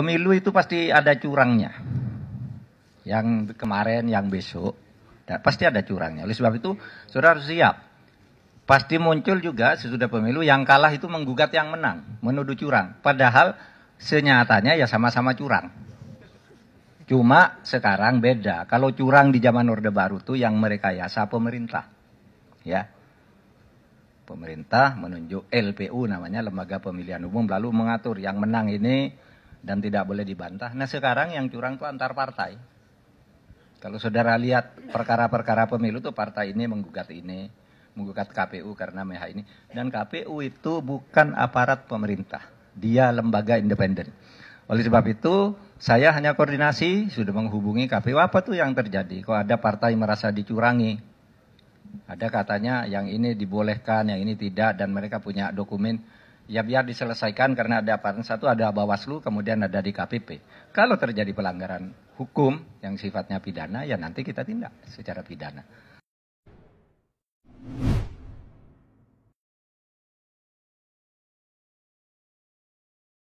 Pemilu itu pasti ada curangnya. Yang kemarin, yang besok, ya, pasti ada curangnya. Oleh sebab itu, saudara harus siap. Pasti muncul juga sesudah pemilu yang kalah itu menggugat yang menang, menuduh curang. Padahal senyatanya ya sama-sama curang. Cuma sekarang beda. Kalau curang di zaman Orde Baru itu yang mereka yasa pemerintah. Ya. Pemerintah menunjuk LPU namanya Lembaga Pemilihan Umum lalu mengatur yang menang ini dan tidak boleh dibantah. Nah sekarang yang curang itu antar partai. Kalau saudara lihat perkara-perkara pemilu tuh partai ini menggugat ini, menggugat KPU karena MH ini. Dan KPU itu bukan aparat pemerintah, dia lembaga independen. Oleh sebab itu saya hanya koordinasi, sudah menghubungi KPU apa tuh yang terjadi. Kok ada partai merasa dicurangi, ada katanya yang ini dibolehkan, yang ini tidak, dan mereka punya dokumen Ya biar diselesaikan karena ada apa? satu, ada Bawaslu, kemudian ada di KPP. Kalau terjadi pelanggaran hukum yang sifatnya pidana, ya nanti kita tindak secara pidana.